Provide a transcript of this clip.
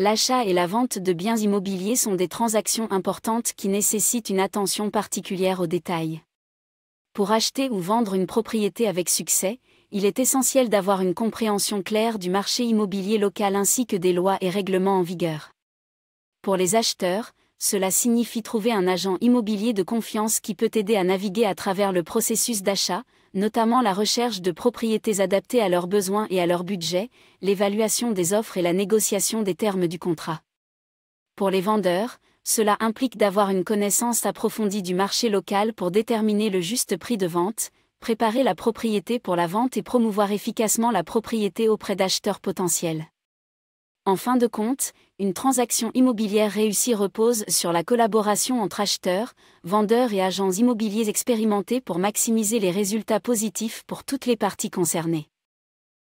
l'achat et la vente de biens immobiliers sont des transactions importantes qui nécessitent une attention particulière aux détails. Pour acheter ou vendre une propriété avec succès, il est essentiel d'avoir une compréhension claire du marché immobilier local ainsi que des lois et règlements en vigueur. Pour les acheteurs, cela signifie trouver un agent immobilier de confiance qui peut aider à naviguer à travers le processus d'achat, notamment la recherche de propriétés adaptées à leurs besoins et à leur budget, l'évaluation des offres et la négociation des termes du contrat. Pour les vendeurs, cela implique d'avoir une connaissance approfondie du marché local pour déterminer le juste prix de vente, préparer la propriété pour la vente et promouvoir efficacement la propriété auprès d'acheteurs potentiels. En fin de compte, une transaction immobilière réussie repose sur la collaboration entre acheteurs, vendeurs et agents immobiliers expérimentés pour maximiser les résultats positifs pour toutes les parties concernées.